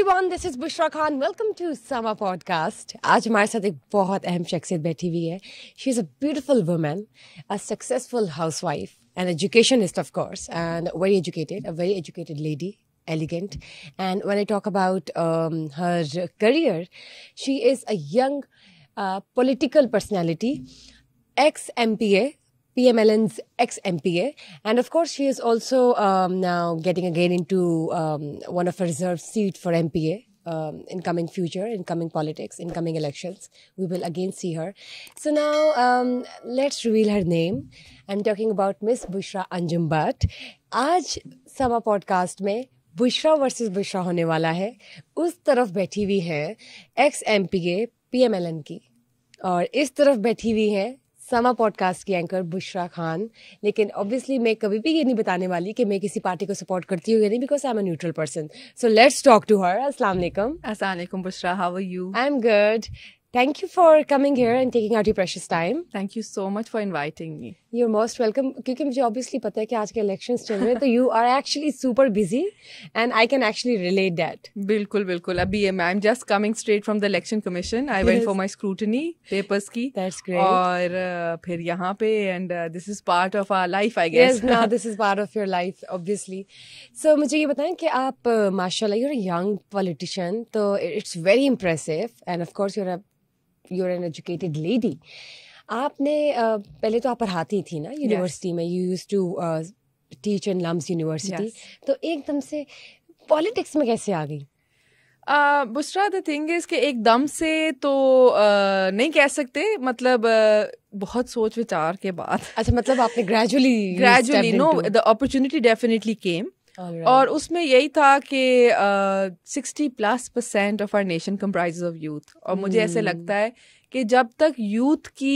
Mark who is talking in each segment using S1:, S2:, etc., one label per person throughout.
S1: Everyone this is Bushra Khan welcome to Samaa podcast आज हमारे साथ एक बहुत अहम शख्सियत बैठी हुई है she is a beautiful women a successful housewife an educationist of course and very educated a very educated lady elegant and when i talk about um, her career she is a young uh, political personality ex mpa PMLN's ex MPA. And of course, she is also um, now getting again into um, one of her reserved seat for MPA. Um, in coming future, in coming politics, in coming elections, we will again see her. So now um, let's reveal her name. I'm talking about Miss Bushra Anjumbat. Today, आज Podcast podcast Bushra versus Bushra Bushra होने वाला है उस तरफ बैठी हुई है x M P A की और इस तरफ बैठी है समा पॉडकास्ट की एंकर बुशरा खान लेकिन ऑब्वियसली मैं कभी भी ये नहीं बताने वाली कि मैं किसी पार्टी को सपोर्ट करती हूँ या नहीं because I am a neutral person so let's talk to her अस्सलाम वालेकुम अस्सलाम वालेकुम Bushra how are you I am good thank you for coming here and taking out your precious time thank you so much for inviting me you are most welcome क्योंकि मुझे obviously पता है कि आज के इलेक्शन चल रहे हैं तो you are
S2: actually super busy and I can actually relate that बिल्कुल बिल्कुल अभी I am just coming straight from the election commission I went for my scrutiny papers की और uh, फिर यहाँ पे and this is part of our life I guess ना this is part of
S1: your life obviously so मुझे ये बताएं कि आप माशा यूर आर यंग पॉलिटिशियन तो it's very impressive and of course your you are you are an educated lady आपने पहले तो आप पढ़ाती थी ना यूनिवर्सिटी yes. में you use to teach in LUMS university
S2: तो एकदम से पॉलिटिक्स में कैसे आ गई बुसरा द थिंग इज़ कि एकदम से तो uh, नहीं कह सकते मतलब uh, बहुत सोच विचार के बाद अच्छा मतलब आपने gradually gradually no the opportunity definitely came और उसमें यही था कि sixty plus percent of our nation comprise of youth और मुझे hmm. ऐसे लगता है कि जब तक यूथ की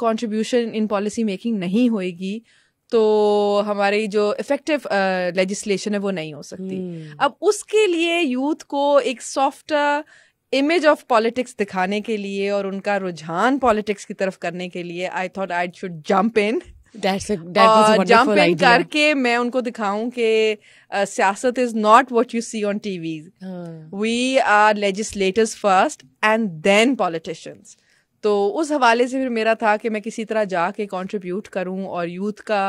S2: कंट्रीब्यूशन इन पॉलिसी मेकिंग नहीं होएगी तो हमारी जो इफेक्टिव लेजिस्लेशन है वो नहीं हो सकती hmm. अब उसके लिए यूथ को एक सॉफ्ट इमेज ऑफ पॉलिटिक्स दिखाने के लिए और उनका रुझान पॉलिटिक्स की तरफ करने के लिए I thought I should jump in jump in करके मैं उनको दिखाऊं कि सियासत is not what you see on TV we are legislators first and then politicians तो उस हवाले से फिर मेरा था कि मैं किसी तरह जाके कंट्रीब्यूट करूं और यूथ का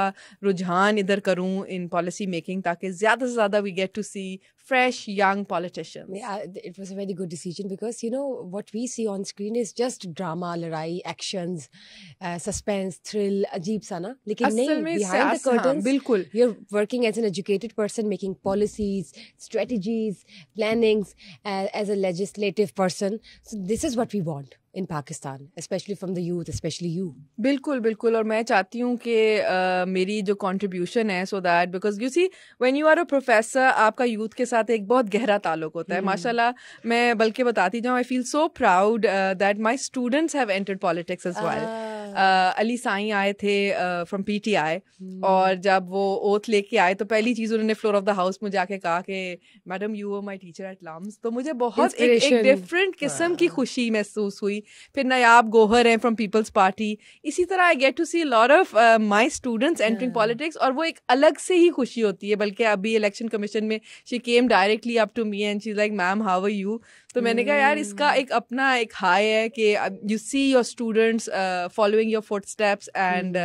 S2: रुझान इधर करूं इन पॉलिसी मेकिंग ताकि ज़्यादा से ज़्यादा we get to see fresh young politicians. Yeah, it was a very good decision
S1: because you know what we see on screen is just drama, लड़ाई, actions, uh, suspense, thrill, अजीब सा ना. लेकिन नहीं behind the curtains, बिल्कुल. You're working as an educated person, making policies, strategies, plannings, uh, as a legislative
S2: person. So this is what we want. In Pakistan
S1: specially from the youth specially you
S2: बिल्कुल बिल्कुल और मैं चाहती हूँ कि uh, मेरी जो कॉन्ट्रीब्यूशन है so that because you see when you are a professor आपका यूथ के साथ एक बहुत गहरा ताल्लुक होता है mm. माशाल्लाह मैं बल्कि बताती जाऊँ I feel so proud that my students have entered politics as well Ali साई आए थे फ्रॉम पी टी आई और जब वो ओथ लेके आए तो पहली चीज़ उन्होंने फ्लोर ऑफ द हाउस में जाके कहा कि madam you are my teacher at LUMS तो मुझे बहुत एक, डिफरेंट किस्म की हाँ। खुशी महसूस हुई फिर नयाब गोहर हैं फ्रॉम पीपल्स पार्टी इसी तरह I get to see lot of my students entering politics और वो एक अलग से ही खुशी होती है बल्कि अभी इलेक्शन कमीशन में she came directly up to me and she like ma'am how are you तो मैंने कहा यार इसका हम्म। एक अपना एक हाई है कि you see your students following your footsteps and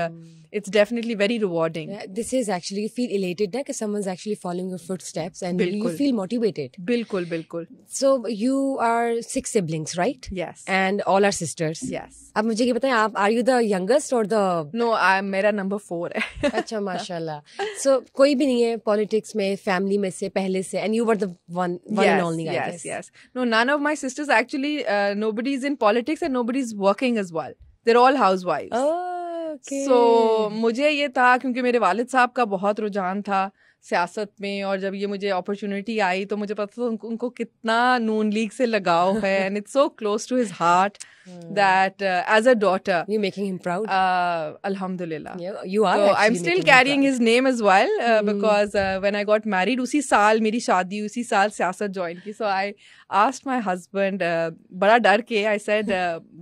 S2: it's definitely very rewarding yeah, this is actually you feel elated that because someone's actually
S1: following your footsteps and bilkul. you feel motivated bilkul bilkul so you are six siblings right yes and all are sisters yes अब मुझे ये बताएं आप are you the youngest और the no I मेरा number four है अच्छा माशाल्लाह सो कोई भी नहीं है पॉलिटिक्स में फैमिली में से पहले से and you were the one one and only I guess yes
S2: no none of my sisters actually nobody is in politics and nobody is working as well they are all okay. so, मुझे ये था क्योंकि मेरे वालिद साहब का बहुत रुझान था सियासत में और जब ये मुझे अपॉर्चुनिटी आई तो मुझे पता था उनको, उनको कितना नून लीग से लगाव है and it's so close to his heart Hmm. that uh, as a daughter you're making him proud uh, alhamdulillah yeah, you are so i'm still carrying his name as well uh, hmm. because uh, when i got married usi saal meri shaadi usi saal siyasat joined ki so i asked my husband uh, bada dar बड़ा डर के I said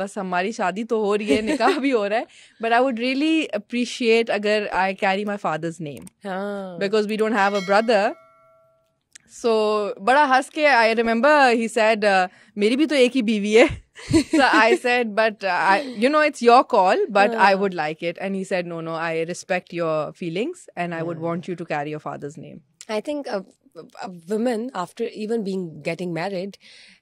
S2: बस हमारी शादी तो हो रही है निकाह भी हो रहा है but I would really appreciate अगर I carry my father's name because we don't have a brother so बड़ा हंस के आई रिमेंबर ही सैड मेरी भी तो एक ही बीवी है so I said, but uh, I, you know, it's your call, but uh, I would like it. And he said, no, no, I respect your feelings and I yeah. would uh. want you to carry your father's name.
S1: I think women, after even being getting married,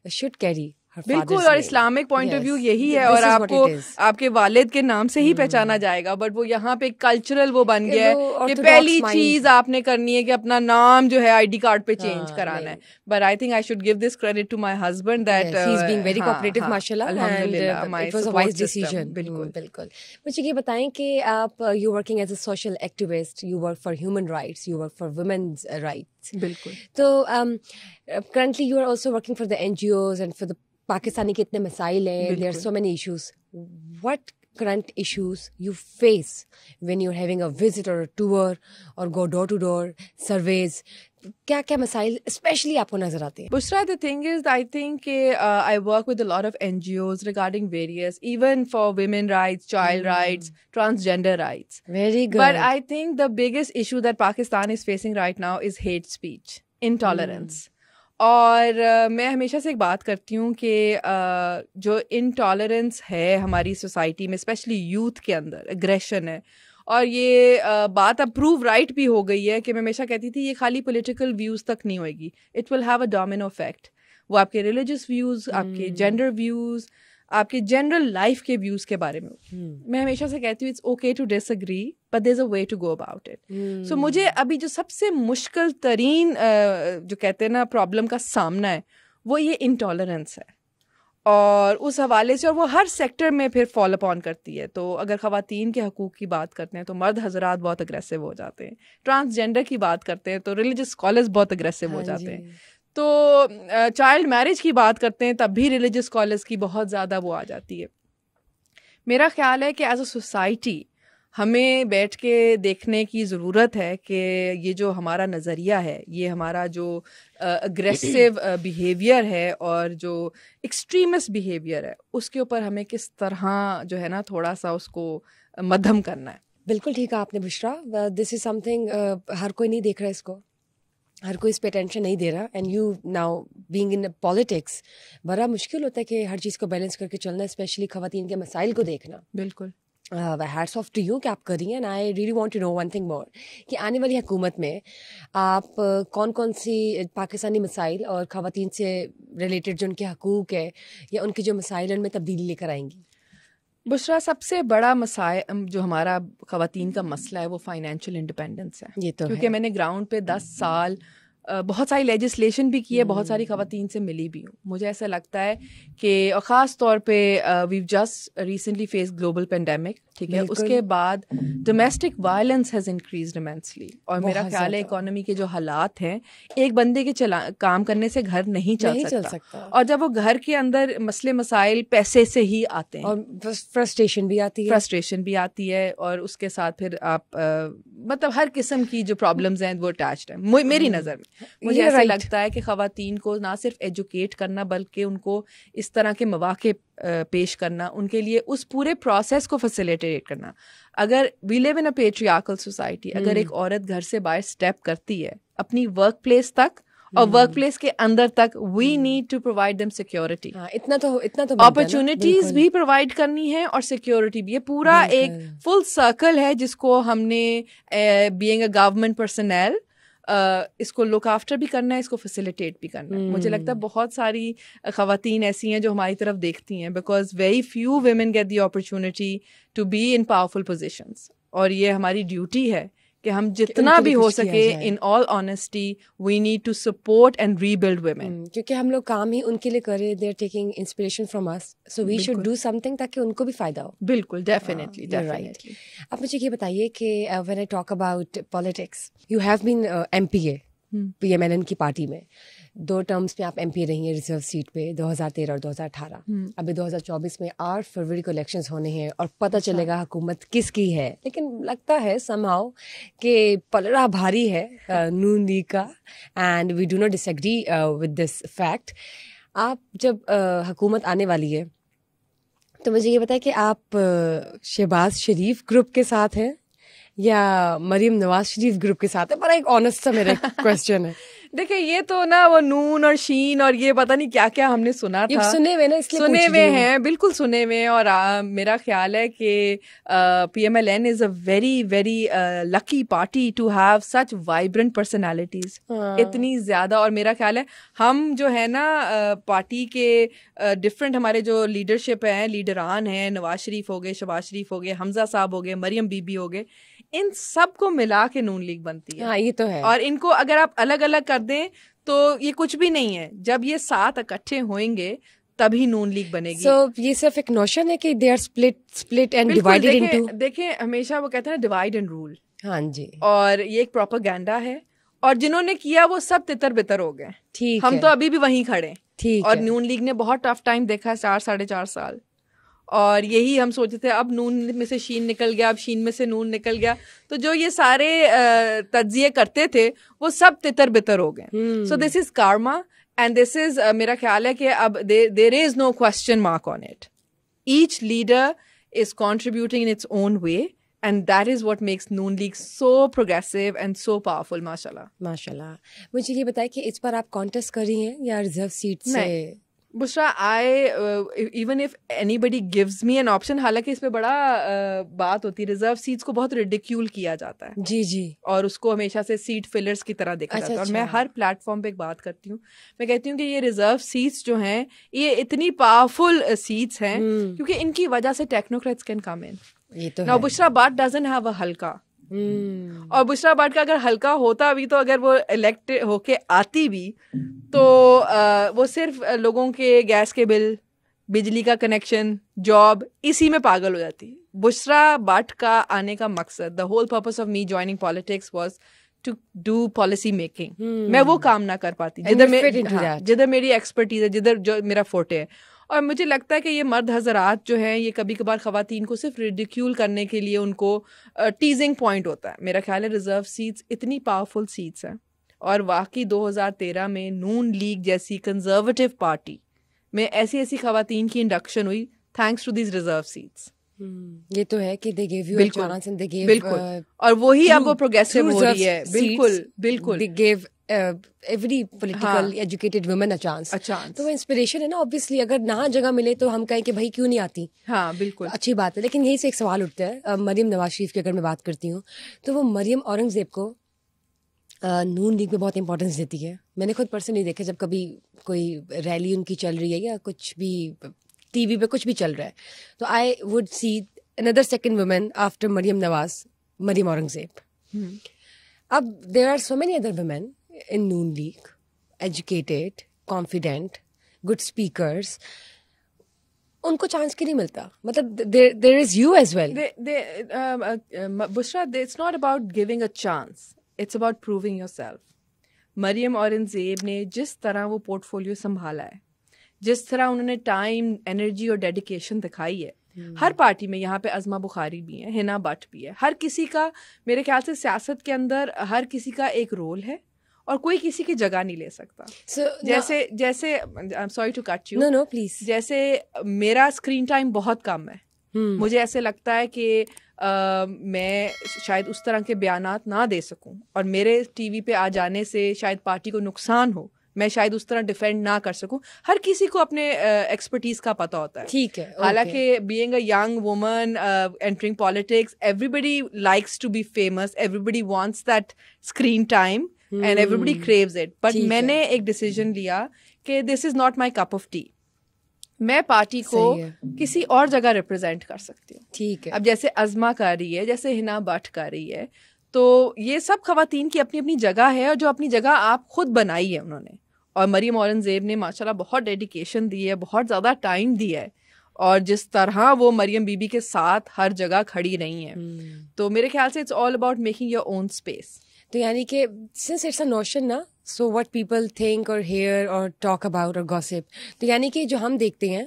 S1: should carry
S2: बिल्कुल और Islamic point of view यही है और आपको आपके वालिद के नाम से ही hmm. पहचाना जाएगा बट वो यहाँ पे कल्चरल वो बन गया है कि पहली चीज आपने करनी है कि अपना नाम जो है आईडी कार्ड पे चेंज हाँ, कराना है but I think I should give this credit to my husband that he is being very cooperative माशाल्लाह अल्हम्दुलिल्लाह it was a wise decision
S1: बिल्कुल बिल्कुल
S2: मुझे ये बताएं
S1: कि आप you working as a social activist you work for human rights you work for women's rights बिल्कुल तो currently you are also working for the NGOs and for the Pakistani के इतने मसाइल हैं देर सो many issues what current issues you face when you're having a visit or a tour or go door to door surveys
S2: क्या क्या मसाइल specially आपको नजर आते हैं Bushra the thing is I think I work with lot of NGOs regarding various even for women rights child rights transgender rights very good but I think the biggest issue that Pakistan is facing right now is hate speech intolerance mm. और uh, मैं हमेशा से एक बात करती हूँ कि uh, जो इनटॉलरेंस है हमारी सोसाइटी में स्पेशली यूथ के अंदर एग्रेशन है और ये uh, बात अब प्रूव राइट भी हो गई है कि मैं हमेशा कहती थी ये खाली पॉलिटिकल व्यूज़ तक नहीं होएगी it will have a domino effect वो आपके रिलीजियस व्यूज़ आपके जेंडर हम्म। व्यूज़ आपके जनरल लाइफ के व्यूज के बारे में hmm. मैं हमेशा से कहती हूँ it's okay to disagree but there a way to go about
S1: it so
S2: मुझे अभी जो सबसे मुश्किल तरीन जो कहते हैं ना प्रॉब्लम का सामना है वो ये इंटॉलरेंस है और उस हवाले से और वो हर सेक्टर में फिर अप ऑन करती है तो अगर खातन के हकूक़ की बात करते हैं तो मर्द हजरात बहुत अग्रेसिव हो जाते हैं ट्रांसजेंडर की बात करते हैं तो रिलीजस स्कॉलर्स बहुत अग्रेसिव हाँ हो जाते हैं तो चाइल्ड मैरिज की बात करते हैं तब भी रिलीजियस कॉलेज की बहुत ज़्यादा वो आ जाती है मेरा ख्याल है कि एज अ सोसाइटी हमें बैठ के देखने की ज़रूरत है कि ये जो हमारा नज़रिया है ये हमारा जो अग्रेसिव बिहेवियर है और जो एक्सट्रीमिस्ट बिहेवियर है उसके ऊपर हमें किस तरह जो है ना थोड़ा सा उसको मध्यम करना है बिल्कुल ठीक है आपने बुशरा दिस इज़ समथिंग हर कोई नहीं देख रहा इसको
S1: हर कोई इस पर अटेंशन नहीं दे रहा and you now being in politics बड़ा मुश्किल होता है कि हर चीज़ को बैलेंस करके चलना स्पेशली खातन के मसाइल को देखना बिल्कुल हैड्स ऑफ टू यू कि आप करिए and I really want to know one thing more कि आने वाली हुकूमत में आप uh, कौन कौन सी पाकिस्तानी मसाइल और ख़वान से रिलेटेड जो उनके हकूक़ है
S2: या उनके जो मसाइल उनमें तब्दीली लेकर आएंगी बुशरा सबसे बड़ा मसाय जो हमारा खातन का मसला है वो फाइनेंशियल इंडिपेंडेंस है ये तो क्योंकि मैंने ग्राउंड पे दस साल बहुत सारी लेजिस्लेशन भी की है बहुत सारी हम्म। खातन से मिली भी हूँ मुझे ऐसा लगता है कि और ख़ास तौर पे we just recently face global pandemic ठीक है उसके बाद domestic violence has increase immensely और मेरा ख्याल है इकोनॉमी के जो हालात हैं एक बंदे के चला काम करने से घर नहीं चल, नहीं सकता। चल सकता और जब वो घर के अंदर मसले मसाइल पैसे से ही आते हैं और फ्रस्ट्रेशन भी आती है फ्रस्ट्रेशन भी आती है और उसके साथ फिर आप मतलब हर किस्म की जो प्रॉब्लम्स हैं वो अटैच्ड हैं मेरी हम्म। नज़र में मुझे ऐसा right. लगता है कि खातन को ना सिर्फ एजुकेट करना बल्कि उनको इस तरह के मौाक़े पेश करना उनके लिए उस पूरे प्रोसेस को फैसिलिटेट करना अगर we live in a patriarchal society अगर एक hmm. औरत घर से बाहर स्टेप करती है अपनी वर्क प्लेस तक और वर्क hmm. प्लेस के अंदर तक we need to provide them security इतना
S1: तो इतना तो अपॉर्चुनिटीज
S2: भी प्रोवाइड करनी है और सिक्योरिटी भी ये पूरा एक फुल सर्कल है जिसको हमने बीइंग अ गवर्नमेंट पर्सनल इसको लुक आफ्टर भी करना है इसको फैसिलिटेट भी करना है मुझे लगता है hmm. बहुत सारी खातन ऐसी हैं जो हमारी तरफ देखती हैं because very few women get the opportunity to be in powerful positions और ये हमारी ड्यूटी है कि हम जितना भी हो सके in all honesty we need to support and rebuild women
S1: क्योंकि हम लोग काम ही उनके लिए कर रहे हैं they are taking inspiration from us so we should do something ताकि उनको भी फायदा हो बिल्कुल डेफिनेटली हाँ, राइट आप मुझे ये बताइए कि when I talk about politics you have been MPA PMLN की पार्टी में दो टर्म्स में आप एम पी रही हैं रिजर्व सीट पे 2013 और 2018 हम्म। अभी 2024 में आठ फरवरी को इलेक्शन होने हैं और पता अच्छा। चलेगा हुकूमत किसकी है लेकिन लगता है समाव कि पलड़ा भारी है नून लीग का and we do not disagree with this fact आप जब हुकूमत आने वाली है तो मुझे ये बताया कि आप शहबाज शरीफ ग्रुप के साथ हैं या मरीम नवाज शरीफ ग्रुप के साथ है बड़ा एक ऑनेस्ट सा मेरा क्वेश्चन
S2: है देखिए ये तो ना वो नून और शीन और ये पता नहीं क्या क्या हमने सुना था सुने हुए ना इसलिए सुने हुए हैं बिल्कुल सुने हुए हैं और आ, मेरा ख्याल है कि P M L N is a very very lucky party to have such vibrant personalities इतनी ज़्यादा और मेरा ख्याल है हम जो है ना पार्टी के डिफरेंट हमारे जो लीडरशिप हैं लीडरान हैं नवाज शरीफ हो गए शबाज शरीफ हो गए हमजा साहब हो गए मरियम बीबी हो गए इन सब को मिला के नून लीग बनती है हाँ, ये तो है और इनको अगर आप अलग अलग कर दें तो ये कुछ भी नहीं है जब ये सात इकट्ठे होंगे तभी नून लीग बनेगी सो
S1: so, ये सिर्फ एक नोशन है कि they are split split and divided into
S2: देखें हमेशा वो कहते हैं डिवाइड एंड रूल हाँ जी और ये एक प्रोपागेंडा है और जिन्होंने किया वो सब तितर बितर हो गए ठीक हम है. तो अभी भी वहीं खड़े ठीक और न्यून लीग ने बहुत टफ टाइम देखा है चार साढ़े चार साल और यही हम सोचते थे अब नून में से शीन निकल गया अब शीन में से नून निकल गया तो जो ये सारे तजिए करते थे वो सब तितर बितर हो गए so this is karma and this is मेरा ख्याल है कि अब there is no question mark on it each leader is contributing in its own way and that is what makes noon league so progressive and so powerful mashallah mashallah मुझे ये बताएं कि इस बार आप कांटेस्ट कर रही हैं या रिजर्व सीट से Bushra I even if anybody gives me an option हालांकि इस पर बड़ा uh, बात होती है रिजर्व सीट्स को बहुत रिडिक्यूल किया जाता है जी जी और उसको हमेशा से सीट फिलर्स की तरह देखा अच्छा, जाता है और अच्छा, मैं अच्छा। हर प्लेटफॉर्म पे एक बात करती हूँ मैं कहती हूँ कि ये रिजर्व सीट्स जो हैं ये इतनी पावरफुल सीट्स uh, हैं हम्म। क्योंकि इनकी वजह से technocrats can come in now Bushra but doesn't have a हल्का
S1: हम्म।
S2: और बुशरा बाट का अगर हल्का होता भी तो अगर वो इलेक्ट होके आती भी तो आ, वो सिर्फ लोगों के गैस के बिल बिजली का कनेक्शन जॉब इसी में पागल हो जाती बुशरा बाट का आने का मकसद the whole purpose of me joining politics was to do policy making मैं वो काम ना कर पाती जिधर हाँ, जिधर मेरी एक्सपर्टीज है जिधर जो मेरा फोटे है और मुझे लगता है कि ये मर्द हजरात जो हैं ये कभी कभार ख़वान को सिर्फ रिडिक्यूल करने के लिए उनको टीजिंग पॉइंट होता है मेरा ख्याल है रिज़र्व सीट्स इतनी पावरफुल सीट्स हैं और वाकई 2013 में नून लीग जैसी कंजर्वेटिव पार्टी में ऐसी ऐसी खातन की इंडक्शन हुई thanks to these reserve seats
S1: Hmm. ये तो है कि दे गेव यू बिल्कुल, बिल्कुल। uh, और वही अब वो प्रोग्रेसिव हो रही है बिल्कुल बिल्कुल they gave every political educated women a chance तो वो इंस्पिरेशन है ना ऑब्वियसली अगर ना जगह मिले तो हम कहें कि भाई क्यों नहीं आती हाँ बिल्कुल तो अच्छी बात है लेकिन यही से एक सवाल उठता है मरियम नवाज शरीफ की अगर मैं बात करती हूँ तो वो मरियम औरंगजेब को नून लीग में बहुत इंपॉर्टेंस देती है मैंने खुद पर्सनली देखा जब कभी कोई रैली उनकी चल रही है या कुछ भी टीवी पे कुछ भी चल रहा है तो I would see another second women after Maryam Nawaz Maryam Aurangzeb hmm. अब there are so many other women in Noon League, educated, confident, good speakers. उनको चांस क्यों नहीं मिलता मतलब there is you as well
S2: Bushra it's not about giving a chance it's about proving yourself Maryam Aurangzeb ने जिस तरह वो पोर्टफोलियो संभाला है जिस तरह उन्होंने टाइम एनर्जी और डेडिकेशन दिखाई है Hmm. हर पार्टी में यहाँ पे अजमा बुखारी भी है हिना भट्ट भी है हर किसी का मेरे ख्याल से सियासत के अंदर हर किसी का एक रोल है और कोई किसी की जगह नहीं ले सकता so, जैसे no, जैसे sorry to cut you no no please जैसे मेरा स्क्रीन टाइम बहुत कम है hmm. मुझे ऐसे लगता है कि Uh, मैं शायद उस तरह के बयान ना दे सकूं और मेरे टीवी पे आ जाने से शायद पार्टी को नुकसान हो मैं शायद उस तरह डिफेंड ना कर सकूं हर किसी को अपने एक्सपर्टीज uh, का पता होता है ठीक है हालांकि being a young woman entering politics everybody likes to be famous everybody wants that screen time and everybody craves it but मैंने एक डिसीजन लिया कि this is not my cup of tea मैं पार्टी को किसी और जगह रिप्रेजेंट कर सकती हूँ ठीक है अब जैसे अजमा कर रही है जैसे हिना भट कर रही है तो ये सब खातन की अपनी अपनी जगह है और जो अपनी जगह आप खुद बनाई है उन्होंने और मरीम औरंगजेब ने माशाल्लाह बहुत डेडिकेशन दी है बहुत ज़्यादा टाइम दिया है और जिस तरह वो मरियम बीबी के साथ हर जगह खड़ी रही हैं हम्म। तो मेरे ख्याल से it's all about making your own space तो यानी कि सिंस इट्स अ नोशन ना
S1: सो वट पीपल थिंक और हेयर और टॉक अबाउट और गॉसिप तो यानी कि जो हम देखते हैं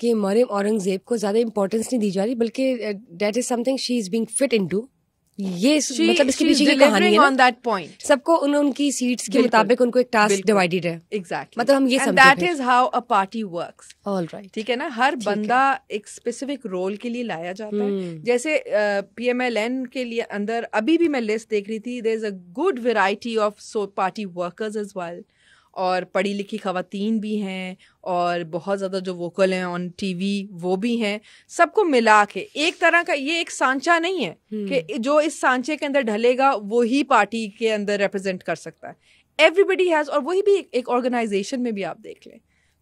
S1: कि मरियम औरंगज़ेब को ज़्यादा इंपॉर्टेंस नहीं दी जा रही बल्कि that is something she is being fit in to ये she, मतलब इसके पीछे की कहानी है ऑन दैट पॉइंट सबको उन उनकी सीट्स के मुताबिक उनको एक टास्क डिवाइडेड है एग्जैक्टली मतलब हम ये समझते हैं that is
S2: how a party works alright ठीक है ना हर बंदा एक स्पेसिफिक रोल के लिए लाया जाता है हम्म। जैसे पीएमएलएन के लिए अंदर अभी भी मैं लिस्ट देख रही थी there is a good variety of so party workers as well और पढ़ी लिखी खातन भी हैं और बहुत ज़्यादा जो वोकल हैं ऑन टीवी वो भी हैं सबको मिला के एक तरह का ये एक सांचा नहीं है हम्म। कि जो इस सांचे के अंदर ढलेगा वो ही पार्टी के अंदर रिप्रेजेंट कर सकता है एवरीबडी हैज़ और वही भी एक ऑर्गेनाइजेशन में भी आप देख लें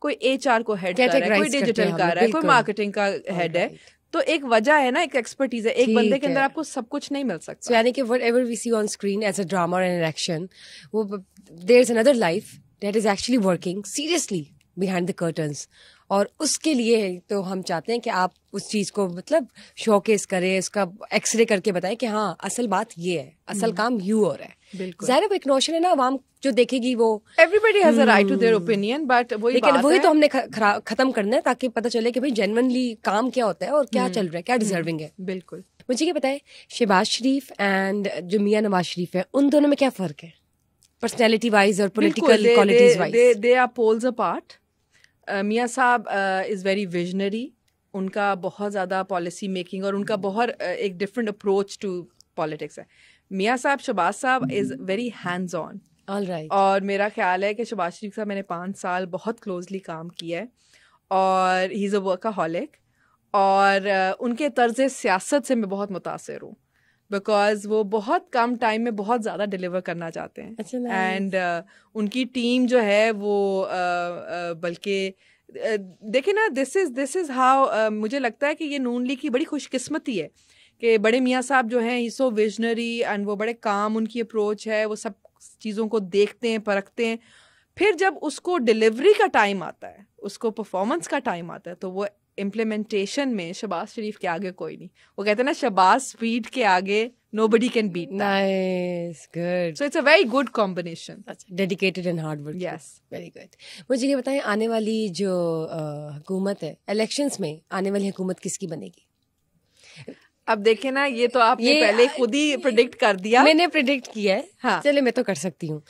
S2: कोई एच को हेड कर रहा है कोई डिजिटल कर रहा है कोई मार्केटिंग का हेड है तो एक वजह है ना एक एक्सपर्टीज है एक बंदे के अंदर आपको सब कुछ नहीं मिल
S1: सकता यानी कि whatever we see on screen as a drama and action वो there is another life that is actually working seriously behind the curtains और उसके लिए तो हम चाहते हैं कि आप उस चीज़ को मतलब शोकेस करें उसका एक्सरे करके बताएं कि हाँ असल बात ये है असल हम्म। काम यू और है ज़ाहिर है ना आवाम जो
S2: देखेगी वो everybody has right to their opinion but लेकिन वही तो
S1: हमने खत्म करना है ताकि पता चले कि भाई जेनवनली काम क्या होता है और क्या हम्म। चल रहा है क्या डिजर्विंग हम्म। है बिल्कुल मुझे ये बताएं शहबाज शरीफ एंड जो मियाँ नवाज शरीफ है उन दोनों में क्या फ़र्क है पर्सनैलिटी वाइज और political qualities wise
S2: the Mian sahab is very visionary उनका बहुत ज़्यादा पॉलिसी मेकिंग और उनका बहुत uh, एक डिफरेंट अप्रोच टू पॉलिटिक्स है मियाँ साहब शबाज साहब इज़ वेरी हैंड्स ऑन और मेरा ख्याल है कि शबाज शरीफ साहब मैंने पाँच साल बहुत क्लोजली काम किया है और ही इज़ अ वर्का हॉलिक और uh, उनके तर्ज सियासत से मैं बहुत मुतासर हूँ बिकॉज वो बहुत कम टाइम में बहुत ज़्यादा डिलीवर करना चाहते हैं एंड अच्छा, uh, उनकी टीम जो है वो uh, uh, बल्कि uh, देखे ना this is this is how मुझे लगता है कि ये नून लीग की बड़ी खुशकिस्मती है कि बड़े मियाँ साहब जो हैं ही सो विजनरी एंड वो बड़े काम उनकी अप्रोच है वो सब चीज़ों को देखते हैं परखते हैं फिर जब उसको डिलीवरी का टाइम आता है उसको परफॉर्मेंस का टाइम आता है तो वो इम्प्लीमेंटेशन में शबाज शरीफ के आगे कोई नहीं वो कहते हैं ना शबाज स्पीड के आगे nobody can beat good so it's a very good combination dedicated and hard work yes very good
S1: मुझे ये बताएं आने वाली जो हुकूमत है इलेक्शंस में आने वाली हुकूमत किसकी बनेगी
S2: अब देखे ना ये तो आपने ये, पहले खुद ही प्रिडिक्ट कर दिया मैंने प्रिडिक्ट
S1: किया है हाँ. चले मैं तो कर सकती हूँ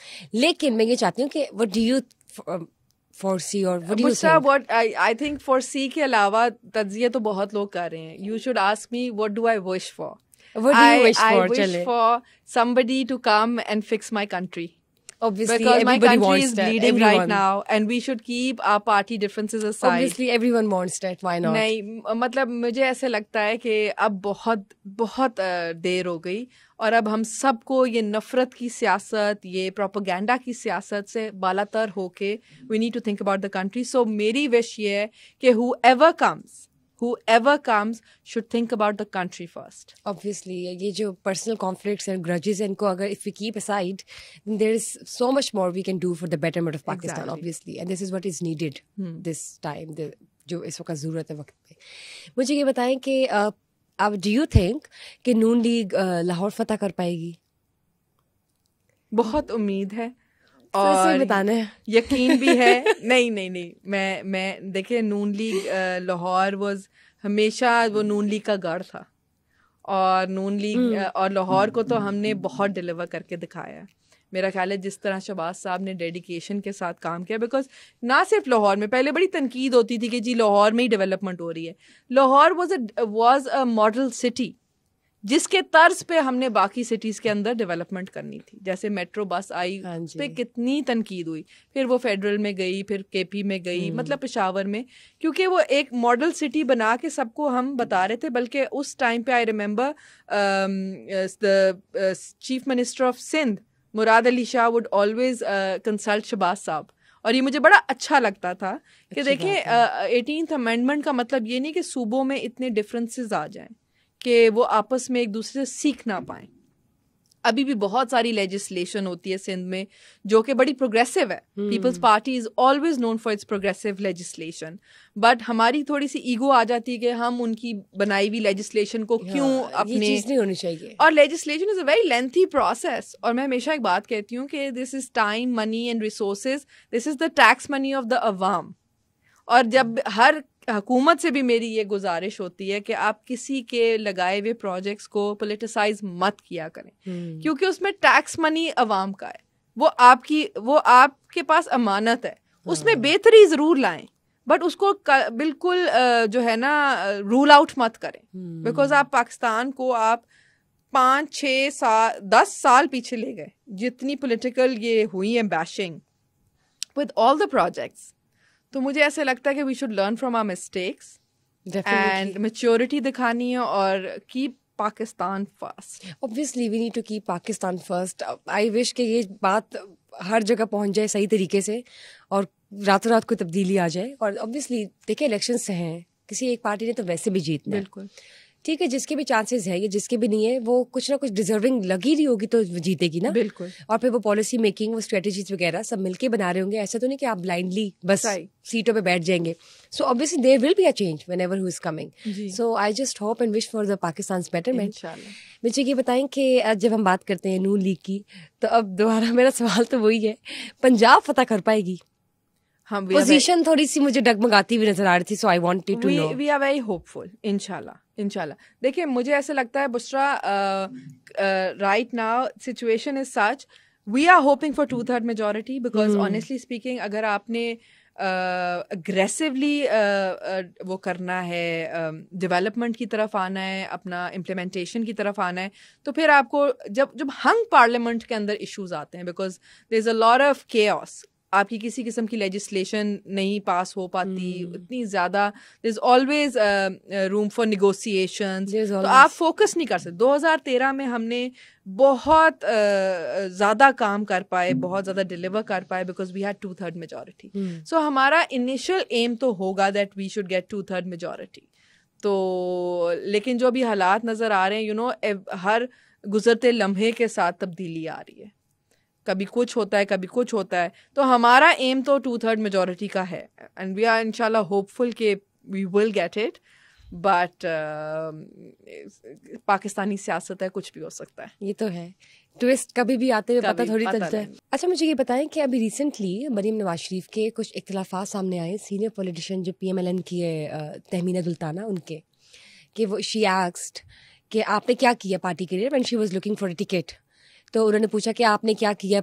S1: लेकिन मैं ये चाहती हूँ कि what do you
S2: foresee और what I think foresee के अलावा तजिए तो बहुत लोग कर रहे हैं you should ask me what do I wish for what I wish for somebody to come and fix my country obviously because everybody my country wants is that. bleeding everyone. right now and we should keep our party differences aside obviously everyone
S1: wants that why not nahi
S2: matlab mujhe aise lagta hai ki ab bahut bahut der ho gayi और अब हम सबको ये नफरत की सियासत ये propaganda की सियासत से बालातर होके we need to think about the country so मेरी विश ये है कि whoever comes whoever comes should think about the country first obviously
S1: ये जो पर्सनल कॉन्फ्लिक्ट ग्रजेज इनको अगर if you keep aside there is so much more we can do for the betterment of Pakistan obviously and this is what is needed this time जो इस वक्त जरूरत है वक्त पे मुझे ये बताएं कि अब डू यू थिंक कि नून लीग लाहौर फतेह कर पाएगी बहुत उम्मीद है
S2: और बताने यकीन भी है नहीं नहीं नहीं मैं मैं देखिए नून लीग लाहौर वाज हमेशा वो नून लीग का गढ़ था और नून लीग हम्म। और लाहौर को तो हमने बहुत डिलीवर करके दिखाया मेरा ख्याल है जिस तरह शबाज साहब ने डेडिकेशन के साथ काम किया बिकॉज ना सिर्फ लाहौर में पहले बड़ी तनकीद होती थी कि जी लाहौर में ही डेवलपमेंट हो रही है Lahore was a was a model city जिसके तर्ज पे हमने बाकी सिटीज के अंदर डेवलपमेंट करनी थी जैसे मेट्रो बस आई हाँ उस पर कितनी तनकीद हुई फिर वो फेडरल में गई फिर केपी में गई हम्म। मतलब पेशावर में क्योंकि वो एक मॉडल सिटी बना के सबको हम बता रहे थे बल्कि उस टाइम पे I remember chief minister of Sindh Murad Ali Shah would always consult Shabaz sahab और ये मुझे बड़ा अच्छा लगता था कि देखिए एटीन अमेंडमेंट uh, का मतलब ये नहीं कि सूबों में इतने डिफरेंसेस आ जाएं कि वो आपस में एक दूसरे से सीख ना पाए अभी भी बहुत सारी लेजिस्लेशन होती है सिंध में जो कि बड़ी प्रोग्रेसिव है Peoples Party is always known for its progressive legislation but हमारी थोड़ी सी ईगो आ जाती है कि हम उनकी बनाई हुई लेजिस्लेशन को हाँ, क्यों अपने नहीं होनी चाहिए और legislation is a very lengthy process और मैं हमेशा एक बात कहती हूँ कि this is time money and resources this is the tax money of the awam और जब हर हुकूमत से भी मेरी ये गुजारिश होती है कि आप किसी के लगाए हुए प्रोजेक्ट्स को पोलिटिसाइज मत किया करें हम्म। क्योंकि उसमें टैक्स मनी अवाम का है वो आपकी वो आपके पास अमानत है उसमें हाँ। बेहतरी ज़रूर लाएं बट उसको बिल्कुल जो है ना रूल आउट मत करें बिकॉज हम्म। आप पाकिस्तान को आप पाँच छः साल दस साल पीछे ले गए जितनी पोलिटिकल ये हुई है bashing with all the projects तो मुझे ऐसा लगता है कि we should learn from our mistakes and maturity दिखानी है और keep Pakistan
S1: first obviously we need to keep Pakistan first I wish कि ये बात हर जगह पहुंच जाए सही तरीके से और रातों रात कोई तब्दीली आ जाए और ऑब्वियसली देखिए इलेक्शन से हैं किसी एक पार्टी ने तो वैसे भी जीतना बिल्कुल ठीक है जिसके भी चांसेस है ये जिसके भी नहीं है वो कुछ ना कुछ डिजर्विंग लगी रही होगी तो जीतेगी ना बिल्कुल और फिर वो पॉलिसी मेकिंग वो स्ट्रेटेजीज वगैरह सब मिलकर बना रहे होंगे ऐसा तो नहीं कि आप ब्लाइंडली बस सीटों पे बैठ जाएंगे so obviously there will be a change whenever who is coming so I just hope and wish for the Pakistan betterment मुझे ये बताएं कि जब हम बात करते हैं नू लीग की तो अब दोबारा मेरा सवाल तो वही है
S2: पंजाब फतेह कर पाएगी हम पोजीशन
S1: थोड़ी सी मुझे डगमगाती हुई नजर आ रही थी so I
S2: want to know we are very hopeful इंशाल्लाह इंशाल्लाह देखिए मुझे ऐसा लगता है Bushra right now situation is such we are hoping for two third majority because honestly speaking अगर आपने अग्रेसिवली uh, uh, uh, वो करना है डेवलपमेंट um, uh, की तरफ आना है अपना इम्प्लीमेंटेशन की तरफ आना है तो फिर आपको जब जब हंग पार्लियामेंट के अंदर इश्यूज आते हैं because there is a lot of के आपकी किसी किस्म की लेजिस्लेशन नहीं पास हो पाती hmm. इतनी ज्यादा there is always room for negotiation तो आप फोकस नहीं कर सकते 2013 में हमने बहुत uh, ज़्यादा काम कर पाए hmm. बहुत ज़्यादा डिलीवर कर पाए because we had two third majority so हमारा इनिशियल एम तो होगा that we should get two third majority तो लेकिन जो अभी हालात नज़र आ रहे हैं यू you नो know, हर गुजरते लम्हे के साथ तब्दीली आ रही है कभी कुछ होता है कभी कुछ होता है तो हमारा एम तो टू थर्ड मेजोरिटी का है एंड वी आर इनशाला होपफुल के we will get it but Pakistani सियासत है कुछ भी हो सकता है ये तो है ट्विस्ट कभी भी आते हुए पता थोड़ी चलता है
S1: अच्छा मुझे ये बताएं कि अभी रिसेंटली मरीम नवाज शरीफ के कुछ इख्तलाफा सामने आए सीनियर पॉलिटिशियन जो पी एम एल एन की है तहमीना दुल्ताना उनके कि वो शी एक्सड कि आपने क्या किया पार्टी के लिए when she was looking for a ticket तो उन्होंने पूछा कि आपने क्या किया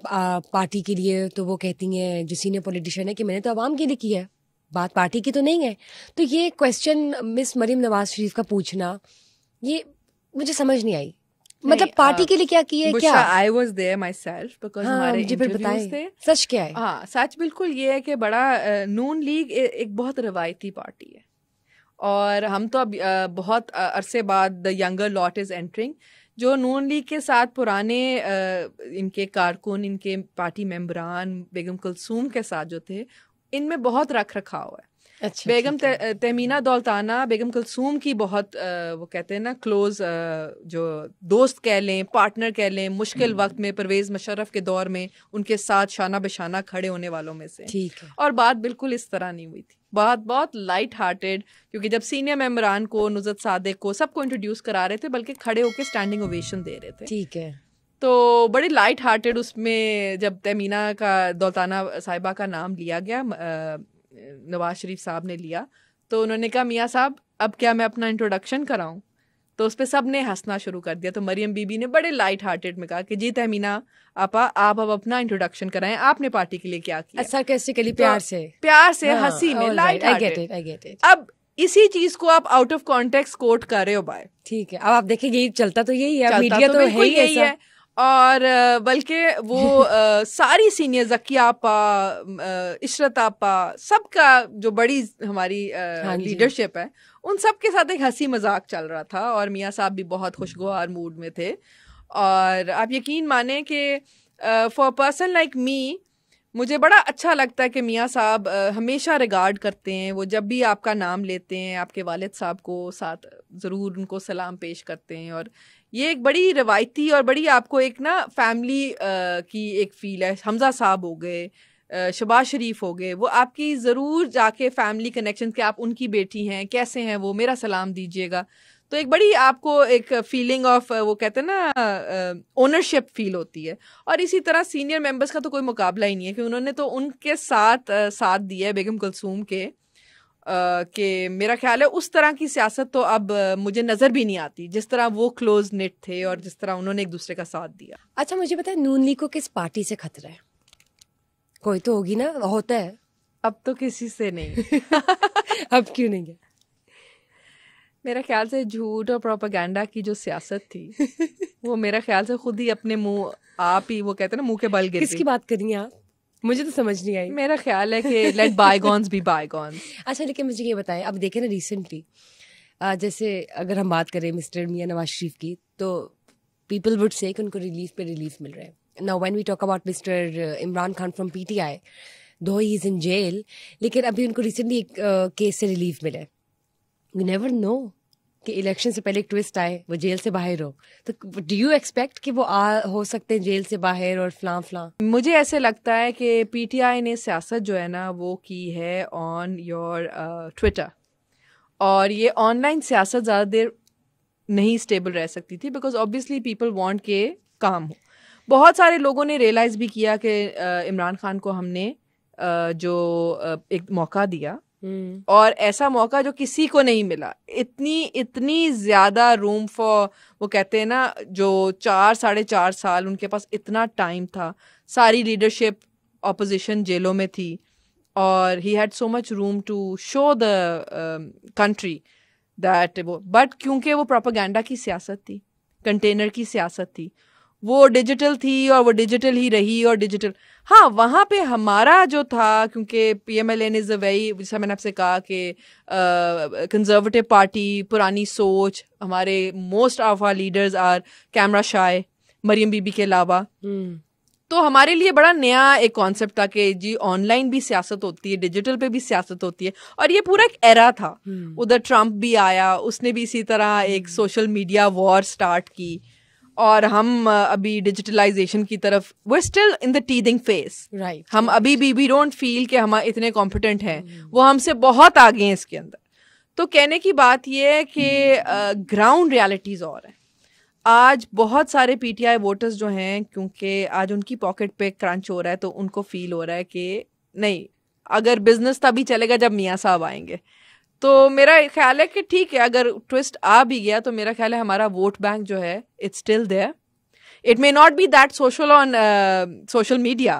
S1: पार्टी के लिए तो वो कहती हैं जो सीनियर पॉलिटिशियन है कि मैंने तो आवाम के लिए किया है बात पार्टी की तो नहीं है तो ये क्वेश्चन मिस मरीम नवाज शरीफ का पूछना ये मुझे समझ नहीं आई मतलब पार्टी
S2: के लिए क्या किए क्या I was there myself because हमारे थे सच क्या है हाँ सच बिल्कुल ये है कि बड़ा नून लीग ए, एक बहुत रवायती पार्टी है और हम तो अब बहुत अरसे बाद the younger lot is entering जो नून लीग के साथ पुराने इनके कारकुन इनके पार्टी मेम्बरान बेगम कुलसूम के साथ जो थे इनमें बहुत रख रखाव है अच्छा, बेगम ते, दौलताना बेगम कुलसूम की बहुत आ, वो कहते हैं ना क्लोज जो दोस्त कह लें पार्टनर कह लें मुश्किल हम्म। वक्त में परवेज़ मशरफ के दौर में उनके साथ शाना बशाना खड़े होने वालों में से ठीक है और बात बिल्कुल इस तरह नहीं हुई थी बहुत बहुत लाइट हार्टेड क्योंकि जब सीनियर मेम्बरान को नुजरत सादिक को सबको इंट्रोड्यूस करा रहे थे बल्कि खड़े होकर स्टैंडिंग ओवेशन दे रहे थे ठीक है तो बड़ी लाइट हार्टेड उसमें जब तमीना का दौलताना साहिबा का नाम लिया गया नवाज शरीफ साहब ने लिया तो उन्होंने कहा मियाँ साहब अब क्या मैं अपना इंट्रोडक्शन कराऊँ तो उस पर सब ने हंसना शुरू कर दिया तो मरियम बीबी ने बड़े लाइट हार्टेड में कहा कि जी तहमीना आपा आप अब अपना इंट्रोडक्शन कराएं आपने पार्टी के लिए क्या किया अच्छा, के लिए तो प्यार से प्यार से हाँ, हंसी में light I get it I get it अब इसी चीज को आप आउट ऑफ कॉन्टेक्स्ट कोट कर रहे हो बाय ठीक है अब आप देखें यही चलता तो यही है मीडिया तो, तो है ही है और बल्कि वो सारी सीनियर जकिया आपा इशरत आपा सबका जो बड़ी हमारी लीडरशिप हाँ है उन सब के साथ एक हंसी मजाक चल रहा था और मियाँ साहब भी बहुत खुशगवार मूड में थे और आप यकीन माने कि फॉर पर्सन लाइक मी मुझे बड़ा अच्छा लगता है कि मियाँ साहब हमेशा रिगार्ड करते हैं वो जब भी आपका नाम लेते हैं आपके वालिद साहब को साथ ज़रूर उनको सलाम पेश करते हैं और ये एक बड़ी रवायती और बड़ी आपको एक ना फैमिली की एक फील है हमजा साहब हो गए शबाज शरीफ हो गए वो आपकी ज़रूर जाके फैमिली कनेक्शन के आप उनकी बेटी हैं कैसे हैं वो मेरा सलाम दीजिएगा तो एक बड़ी आपको एक फीलिंग ऑफ वो कहते हैं ना ओनरशिप फील होती है और इसी तरह सीनियर मेंबर्स का तो कोई मुकाबला ही नहीं है कि उन्होंने तो उनके साथ साथ दिया है बेगम कुलसूम के कि मेरा ख्याल है उस तरह की सियासत तो अब मुझे नज़र भी नहीं आती जिस तरह वो क्लोज नेट थे और जिस तरह उन्होंने एक दूसरे का साथ दिया
S1: अच्छा मुझे पता है नून लीग को किस पार्टी से खतरा है कोई तो होगी ना होता है अब तो किसी से नहीं
S2: अब क्यों नहीं है मेरा ख्याल से झूठ और प्रोपागेंडा की जो सियासत थी वो मेरा ख्याल से खुद ही अपने मुंह आप ही वो कहते हैं ना मुंह के बल गिर किसकी बात करिए आप मुझे तो समझ नहीं आई मेरा
S1: ख्याल है कि लेट बायगॉन्स बी बायगॉन्स अच्छा लेकिन मुझे ये बताएं अब देखें ना रिसेंटली जैसे अगर हम बात करें मिस्टर मियाँ नवाज शरीफ की तो पीपल वुड से उनको रिलीफ पे रिलीफ मिल रहा है now when we talk about mister Imran Khan from P T I though he is in jail लेकिन अभी उनको रिसेंटली एक केस से रिलीफ मिला है यू नेवर नो कि इलेक्शन से पहले एक ट्विस्ट आए वो जेल से बाहर हो तो डू
S2: यू एक्सपेक्ट कि वो आ हो सकते हैं जेल से बाहर और फ्लां फ्लां मुझे ऐसे लगता है कि पीटीआई ने सियासत जो है ना वो की है ऑन योर ट्विटर और ये ऑनलाइन सियासत ज़्यादा देर नहीं स्टेबल रह सकती थी बिकॉज ऑब्वियसली पीपल वॉन्ट के काम हो बहुत सारे लोगों ने रियलाइज़ भी किया कि uh, इमरान खान को हमने uh, जो uh, एक मौका दिया हम्म। और ऐसा मौका जो किसी को नहीं मिला इतनी इतनी ज्यादा रूम फॉर वो कहते हैं ना जो चार साढ़े चार साल उनके पास इतना टाइम था सारी लीडरशिप ऑपोजिशन जेलों में थी और he had so much room to show the country that वो बट क्योंकि वो प्रोपागेंडा की सियासत थी कंटेनर की सियासत थी वो डिजिटल थी और वो डिजिटल ही रही और डिजिटल digital... हाँ वहाँ पे हमारा जो था क्योंकि P M L N is a very जैसा मैंने आपसे कहा कि कंजर्वेटिव पार्टी पुरानी सोच हमारे most of our leaders are camera shy Maryam Bibi के अलावा हम्म। तो हमारे लिए बड़ा नया एक कॉन्सेप्ट था कि जी ऑनलाइन भी सियासत होती है डिजिटल पे भी सियासत होती है और ये पूरा एक एरा था हम्म। उधर ट्रम्प भी आया उसने भी इसी तरह एक सोशल मीडिया वॉर स्टार्ट की और हम अभी डिजिटलाइजेशन की तरफ we still in the teething phase right हम अभी भी वी डोंट फील कि हम इतने कॉम्पिटेंट हैं hmm. वो हमसे बहुत आगे हैं इसके अंदर तो कहने की बात यह है कि ग्राउंड रियलिटीज़ और हैं आज बहुत सारे पीटीआई वोटर्स जो हैं क्योंकि आज उनकी पॉकेट पे क्रंच हो रहा है तो उनको फील हो रहा है कि नहीं अगर बिजनेस तभी चलेगा जब मियाँ साहब आएंगे तो मेरा ख्याल है कि ठीक है अगर ट्विस्ट आ भी गया तो मेरा ख्याल है हमारा वोट बैंक जो है it's still there it may not be that social on social media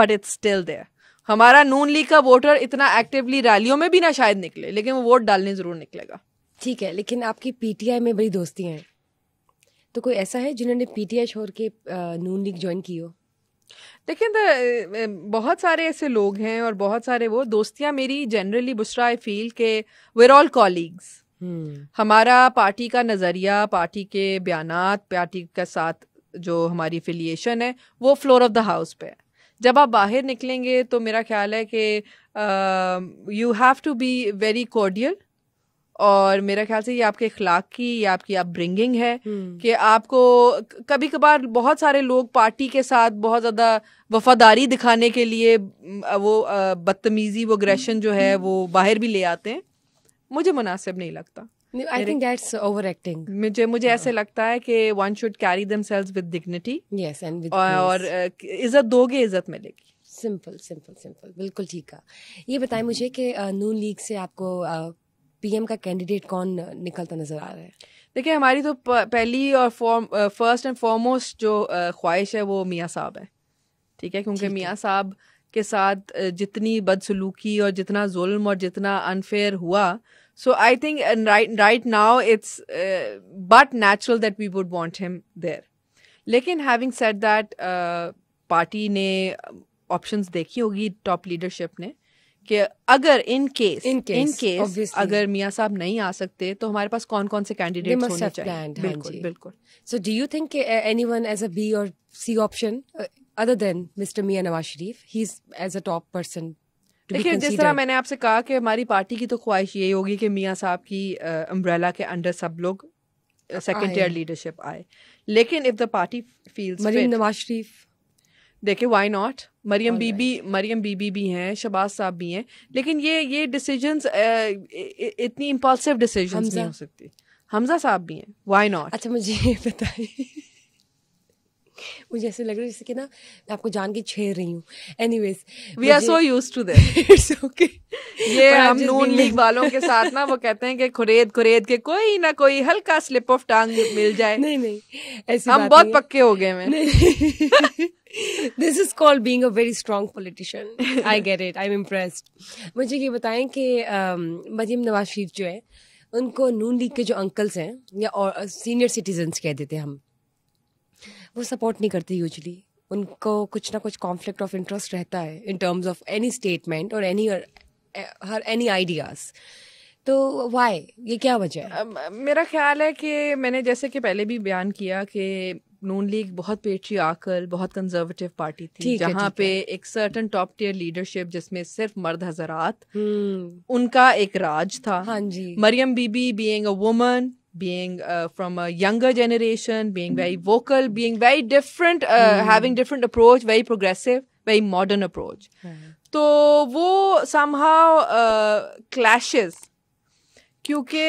S2: but it's still there हमारा नून लीग का वोटर इतना एक्टिवली रैलियों में भी ना शायद निकले लेकिन वो वोट डालने जरूर निकलेगा ठीक है लेकिन आपकी पीटीआई में बड़ी दोस्ती हैं तो कोई ऐसा है जिन्होंने पीटीआई छोड़ के uh, नून लीग ज्वाइन की हो देखिए तो, बहुत सारे ऐसे लोग हैं और बहुत सारे वो दोस्तियां मेरी जनरली बुशरा आई फील के वेर ऑल कॉलीग्स हमारा पार्टी का नज़रिया पार्टी के बयान पार्टी के साथ जो हमारी एफिलियेशन है वो फ्लोर ऑफ द हाउस पे है जब आप बाहर निकलेंगे तो मेरा ख्याल है कि you have to be very cordial और मेरा ख्याल से ये आपके अखलाक की या आपकी आप ब्रिंगिंग है हम्म। कि आपको कभी कभार बहुत सारे लोग पार्टी के साथ बहुत ज़्यादा वफादारी दिखाने के लिए वो बदतमीज़ी वो ग्रेशन जो है वो बाहर भी ले आते हैं मुझे मुनासिब नहीं लगता I think that's over acting मुझे मुझे yeah. हाँ। ऐसे लगता है कि one should carry themselves with dignity yes and और इज्जत दोगे इज्जत मिलेगी सिंपल
S1: सिंपल सिंपल बिल्कुल ठीक है ये बताएं मुझे कि नून लीग से आपको पीएम का कैंडिडेट कौन निकलता नजर आ रहा है
S2: देखिए हमारी तो पहली और फॉर्म फर्स्ट एंड फॉरमोस्ट जो ख्वाहिश है वो मियाँ साहब है ठीक है क्योंकि मियाँ साहब के साथ जितनी बदसलूकी और जितना जुल्म और जितना अनफेयर हुआ so I think right now it's but natural that we would want him there लेकिन हैविंग सेट दैट पार्टी ने ऑप्शंस देखी होगी टॉप लीडरशिप ने कि अगर इन केस इन केस अगर मियाँ साहब नहीं आ सकते तो हमारे पास कौन कौन से कैंडिडेट होने चाहिए हाँ बिल्कुल बिल्कुल so do you think
S1: anyone as a B और C option other than mister Mian Nawaz Sharif he is as a top person देखिए जिस तरह मैंने
S2: आपसे कहा कि हमारी पार्टी की तो ख्वाहिश यही होगी कि मियाँ साहब की अम्ब्रेला के अंडर सब लोग सेकेंड ईयर लीडरशिप आए लेकिन if the party feels Nawaz Sharif देखे वाई नॉट मरियम बीबी मरियम बीबी भी हैं शबाज साहब भी हैं लेकिन ये ये डिसीजन इतनी इम्पल्सिव डिसीजन नहीं हो सकती हमजा साहब भी हैं वाई नॉट अच्छा मुझे ये बताइए
S1: मुझे ऐसे लग रहा है जैसे कि ना मैं आपको जान के छेड़ रही हूँ anyways we are so used
S2: to this okay ये हम नून लीग वालों के साथ ना वो कहते हैं कि खुरेद खुरेद के कोई ना कोई हल्का स्लिप ऑफ टांग मिल जाए नहीं नहीं ऐसे हम बहुत पक्के हो गए हैं this is called being a very strong
S1: politician I get it I am impressed मुझे ये बताएं कि um, मजीम नवाज शरीफ जो है उनको नून लीग के जो अंकल्स हैं या और सीनियर uh, सिटीजन्स कह देते हैं हम वो सपोर्ट नहीं करते यूजली उनको कुछ ना कुछ कॉन्फ्लिक्ट ऑफ इंटरेस्ट रहता है in terms of any statement और एनी uh, हर एनी आइडियाज़ तो
S2: वाई ये क्या वजह है मेरा ख्याल है कि मैंने जैसे कि पहले भी बयान किया कि नून लीग बहुत पेटी आकल बहुत कंजर्वेटिव पार्टी थी जहाँ पे एक सर्टन टॉप टियर लीडरशिप जिसमें सिर्फ मर्द हजरात हम्म। उनका एक राज था हाँ जी Maryam Bibi being a woman being from a younger generation being very vocal being very different having different approach very progressive very modern approach तो वो समहा क्लैशेस uh, क्योंकि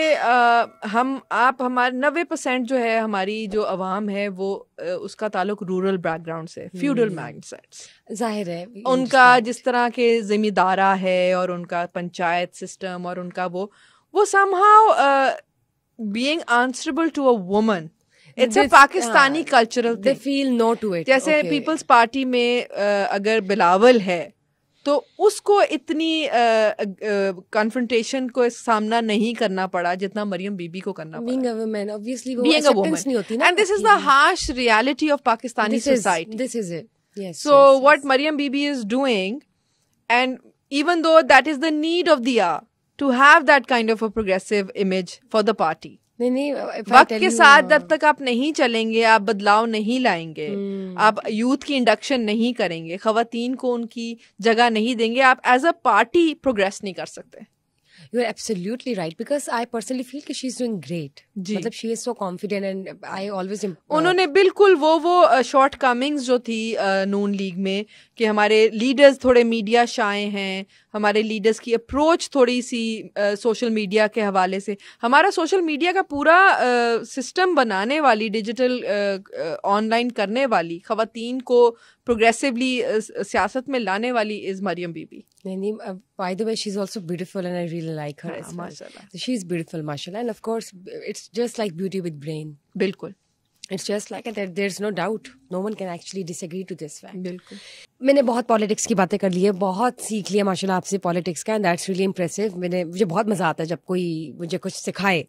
S2: हम आप हमारे नबे परसेंट जो है हमारी जो आवाम है वो आ, उसका ताल्लुक रूरल बैकग्राउंड से फ्यूडल हम्म। माइंडसेट जाहिर है उनका जिस तरह के जिम्मेदारा है और उनका पंचायत सिस्टम और उनका वो वो somehow being answerable to a woman हाँ, it's a Pakistani cultural they feel no to it जैसे पीपल्स okay. पार्टी में uh, अगर बिलावल है तो उसको इतनी कॉन्फ्रेंटेशन को सामना नहीं करना पड़ा जितना मरियम बीबी को करना
S1: पड़ा and this is the harsh
S2: reality of Pakistani society
S1: this is it
S2: so what Maryam Bibi is doing and even though that is the need of the hour to have that kind of a progressive image for the नहीं नहीं वक्त के साथ हाँ। जब तक आप नहीं चलेंगे आप बदलाव नहीं लाएंगे हम्म। आप यूथ की इंडक्शन नहीं करेंगे खातन को उनकी जगह नहीं देंगे आप एज अ पार्टी प्रोग्रेस नहीं कर सकते you are absolutely right
S1: because I personally feel कि शी इज डूइंग ग्रेट मतलब she is so
S2: confident and I always उन्होंने बिल्कुल वो वो शॉर्ट uh, कमिंग्स जो थी नून uh, लीग में कि हमारे लीडर्स थोड़े मीडिया शाये हैं हमारे लीडर्स की अप्रोच थोड़ी सी सोशल मीडिया के हवाले से हमारा सोशल मीडिया का पूरा सिस्टम बनाने वाली डिजिटल ऑनलाइन करने वाली खातन को प्रोग्रेसिवली सियासत में लाने वाली इज मरियम बीबी
S1: नहीं नहीं by the way she is also beautiful and I really like her माशाल्लाह शी इज ब्यूटीफुल माशाल्लाह and of course it's just like beauty with brain बिल्कुल it's just like there is no doubt no one can actually disagree to this fact बिल्कुल मैंने बहुत politics की बातें कर ली है बहुत सीख लिया माशा आपसे पॉलिटिक्स का एंड दैट्स रियली इम्प्रेसिव मैंने मुझे बहुत मज़ा आता है जब कोई मुझे कुछ सिखाए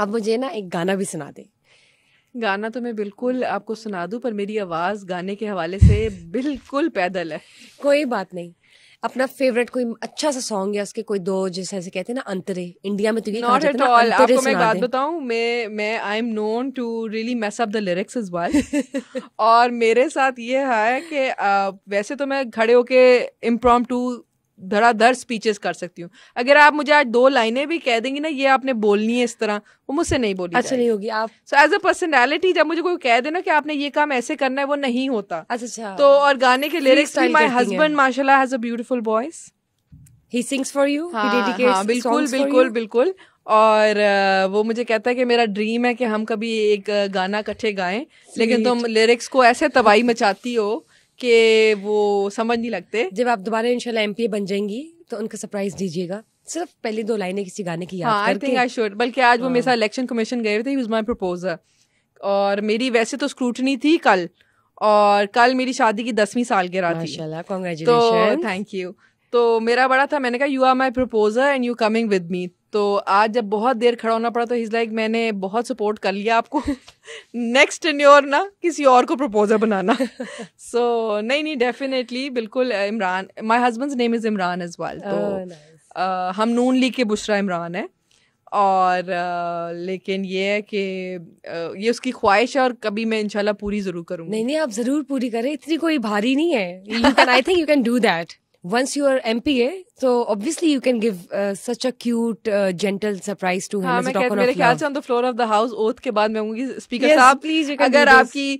S1: अब मुझे ना एक गाना भी सुना दे
S2: गाना तो मैं बिल्कुल आपको सुना दूँ पर मेरी आवाज़ गाने के हवाले से बिल्कुल पैदल है कोई
S1: बात नहीं अपना फेवरेट कोई अच्छा सा सॉन्ग या उसके कोई दो जैसे ऐसे कहते हैं ना अंतरे इंडिया में तो नॉट एट ऑल आपको मैं बात
S2: बताऊं मैं मैं I am known to really mess up the lyrics is well और मेरे साथ ये है कि वैसे तो मैं खड़े होके इम्प्रॉम टू धड़ाधड़ स्पीचेस कर सकती हूँ अगर आप मुझे आज दो लाइनें भी कह देंगी ना ये आपने बोलनी है इस तरह वो मुझसे नहीं बोली अच्छा नहीं होगी आप सो एज अ पर्सनैलिटी जब मुझे कोई कह देना कि आपने ये काम ऐसे करना है वो नहीं होता अच्छा, अच्छा। तो और गाने के लिरिक्स माई हस्बैंड माशाल्लाह has a beautiful voice he sings for you बिल्कुल बिल्कुल बिल्कुल और वो मुझे कहता है कि मेरा ड्रीम है कि हम कभी एक गाना इकट्ठे गाएं लेकिन तुम लिरिक्स को ऐसे तबाही मचाती हो कि वो समझ नहीं लगते
S1: जब आप दोबारा इंशाल्लाह एमपीए बन जाएंगी तो उनका सरप्राइज दीजिएगा सिर्फ पहली दो लाइनें किसी गाने की याद आई थिंक आई शुड
S2: बल्कि आज वो हाँ। मेरे साथ इलेक्शन कमीशन गए थे माई प्रपोजल और मेरी वैसे तो स्क्रूटनी थी कल और कल मेरी शादी की दसवीं साल के थी तो थैंक यू तो मेरा बड़ा था मैंने कहा you are my proposer and you coming with me तो आज जब बहुत देर खड़ा होना पड़ा तो इज़ लाइक like, मैंने बहुत सपोर्ट कर लिया आपको नेक्स्ट न्योर ना किसी और को प्रपोजर बनाना सो so, नहीं नहीं डेफिनेटली बिल्कुल Imran my husband's name is Imran as well तो ah, हम नून ली के बुशरा इमरान है और आ, लेकिन ये है कि ये उसकी ख्वाहिश है और कभी मैं इनशाला पूरी ज़रूर करूँगी नहीं नहीं आप ज़रूर पूरी करें इतनी कोई भारी नहीं है I think you can do
S1: that once you are MPA, so obviously you can give uh, such a cute, uh, gentle
S2: surprise to him हाँ, मेरे ख्याल से on the floor of the house oath के बाद मैं कहूंगी speaker yes, साहब please अगर आपकी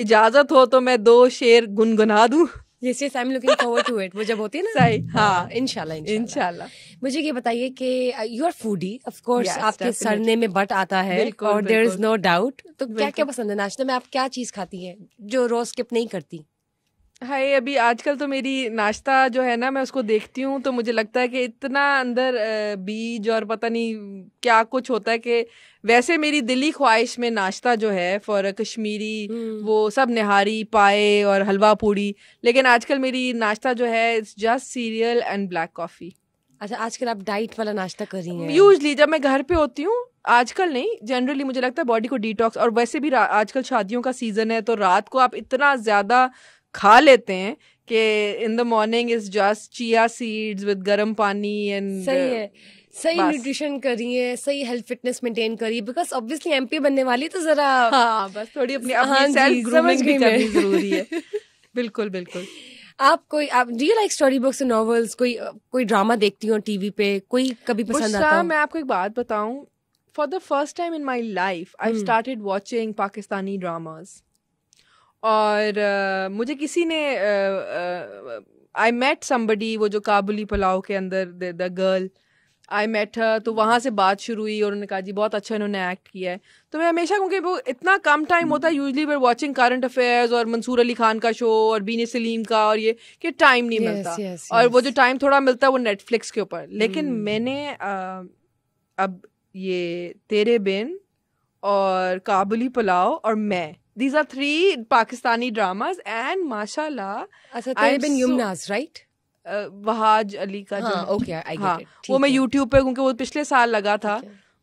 S2: इजाजत हो तो मैं दो शेर गुनगुना दूं yes yes I am looking forward to it वो जब होती है ना सही हाँ, हाँ इनशाला इनशाला मुझे ये बताइए कि you are foodie
S1: of course आपके सरने में बट आता है और देयर इज नो डाउट तो क्या क्या पसंद है नाश्ते में आप
S2: क्या चीज खाती है जो रोज स्किप नहीं करती हाय अभी आजकल तो मेरी नाश्ता जो है ना मैं उसको देखती हूँ तो मुझे लगता है कि इतना अंदर बीज और पता नहीं क्या कुछ होता है कि वैसे मेरी दिली ख्वाहिश में नाश्ता जो है फॉर कश्मीरी हम्म। वो सब निहारी पाए और हलवा पूड़ी लेकिन आजकल मेरी नाश्ता जो है it's just cereal and black coffee अच्छा आजकल आप डाइट वाला नाश्ता कर रही हैं यूजली जब मैं घर पे होती हूँ आजकल नहीं जनरली मुझे लगता है बॉडी को डिटॉक्स और वैसे भी आजकल शादियों का सीज़न है तो रात को आप इतना ज़्यादा खा लेते हैं कि in the morning is just chia seeds with गर्म पानी एंड सही है
S1: सही न्यूट्रिशन करिए सही हेल्थ फिटनेस मेंटेन करिए बिकॉज ऑब्वियसली एमपी बनने वाली तो जरा हाँ बस थोड़ी अपनी हाँ, सेल्फ ग्रूमिंग भी करनी जरूरी है
S2: बिल्कुल बिल्कुल
S1: आप कोई आप do you like story books and novels कोई कोई ड्रामा देखती हो टीवी पे कोई कभी पसंद आता मैं
S2: आपको एक बात बताऊं for the first time in my life I started watching Pakistani dramas और uh, मुझे किसी ने आई मेट समबडी वो जो काबुली पुलाव के अंदर the girl I met her तो वहाँ से बात शुरू हुई और उन्होंने कहा जी बहुत अच्छा इन्होंने एक्ट किया है तो मैं हमेशा क्योंकि वो इतना कम टाइम होता है usually they watching current affairs और मंसूर अली खान का शो और बीनी सलीम का और ये कि टाइम नहीं yes, मिलता yes, yes, और वो जो टाइम थोड़ा मिलता है वो नेटफ्लिक्स के ऊपर लेकिन hmm. मैंने uh, अब ये तेरे बिन और काबुली पुलाव और मैं these are three Pakistani dramas, and mashallah. Asad I've been so, Yumnas, right? Uh, Wahaj Ali का हाँ, जो ओके आई हाँ, it, वो मैं यूट्यूब पे क्योंकि वो पिछले साल लगा था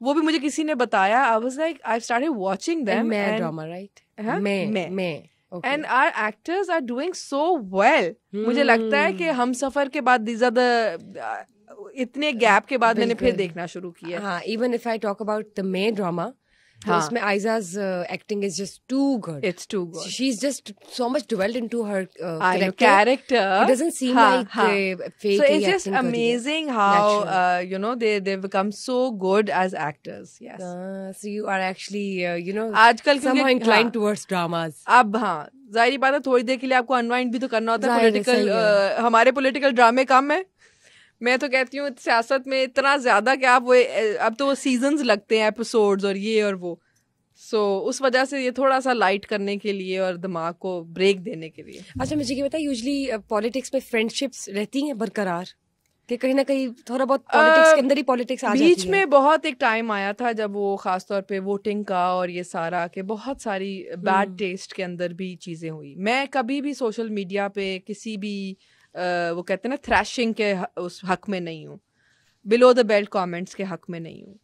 S2: वो भी मुझे किसी ने बताया I was like I started watching them मैं ड्रामा हाँ, राइट मैं मैं मैं and are actors are doing so well मुझे लगता है कि hmm। हम सफर के बाद दीज आर द इतने गैप के बाद मैंने फिर देखना शुरू किया हाँ
S1: even if I talk about the मे ड्रामा हाँ। उसमें Aijaz acting is just too good it's too good she
S2: is just so much developed her character seem like fake so it's just amazing how you know they they become so good as actors yes so you are actually you know आजकल towards dramas हाँ। अब हां जाहिर बात है थोड़ी देर के लिए आपको अनवाइंड भी तो करना होता है पॉलिटिकल uh, हमारे पॉलिटिकल ड्रामे कम है मैं तो कहती हूँ सियासत में इतना ज़्यादा क्या आप वो अब तो वो सीजन्स लगते हैं एपिसोड्स और ये और वो सो so, उस वजह से ये थोड़ा सा लाइट करने के लिए और दिमाग को ब्रेक देने के लिए
S1: अच्छा मुझे ये बताया यूजली पॉलिटिक्स में फ्रेंडशिप्स रहती हैं बरकरार कि कहीं ना कहीं थोड़ा बहुत पॉलिटिक्स के अंदर ही पॉलिटिक्स आ बीच में
S2: बहुत एक टाइम आया था जब वो खासतौर पे वोटिंग का और ये सारा के बहुत सारी बैड टेस्ट हम्म। के अंदर भी चीज़ें हुई मैं कभी भी सोशल मीडिया पे किसी भी वो कहते हैं ना थ्रैशिंग के उस हक में नहीं हूँ बिलो द बेल्ट कमेंट्स के हक में नहीं हूँ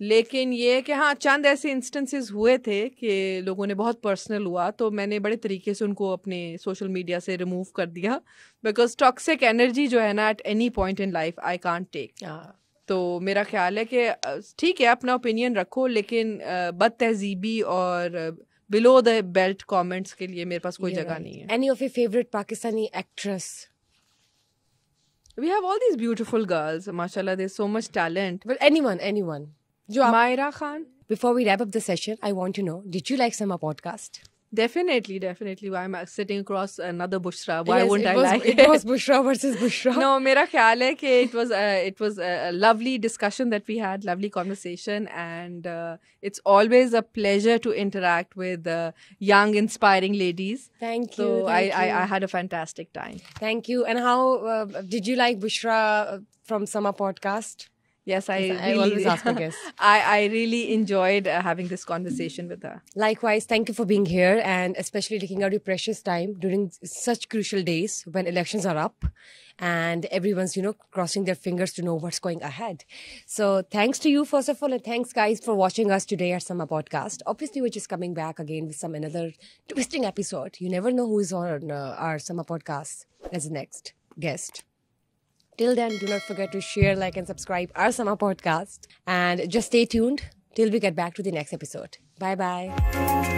S2: लेकिन ये कि हाँ चंद ऐसे इंस्टेंसेस हुए थे कि लोगों ने बहुत पर्सनल हुआ तो मैंने बड़े तरीके से उनको अपने सोशल मीडिया से रिमूव कर दिया बिकॉज टॉक्सिक एनर्जी जो है ना at any point in life I can't take तो मेरा ख्याल है कि ठीक है अपना ओपिनियन रखो लेकिन बद तहजीबी और बिलो द बेल्ट कमेंट्स के लिए मेरे पास कोई जगह नहीं है any of a favourite Pakistani actress We have all these beautiful girls. Mashallah, there's so much talent. But anyone, anyone.
S1: Jo Khan. Before we wrap up the session, I want to know did you like Summer podcast?
S2: Definitely, definitely. Why am i sitting across another Bushra. Why yes, wouldn't I was, like it? It was Bushra versus Bushra. no, मेरा ख्याल है कि it was a, it was a lovely discussion that we had, lovely conversation, and uh, it's always a pleasure to interact with uh, young, inspiring ladies. Thank you. So thank I, you. I, I had a fantastic time.
S1: Thank you. And how
S2: uh, did you like Bushra uh, from Summer Podcast? Yes, I, I really, always ask my guests. I, I really enjoyed uh, having this conversation with
S1: her. Likewise, thank you for being here and especially taking out your precious time during such crucial days when elections are up and everyone's, you know, crossing their fingers to know what's going ahead. So thanks to you, first of all, and thanks guys for watching us today at Summer Podcast. Obviously, we're just coming back again with some another twisting episode. You never know who is on uh, our Summer Podcast as the next guest. Till then, do not forget to share, like, and subscribe our summer podcast. And just stay tuned till we get back to the next episode. Bye bye.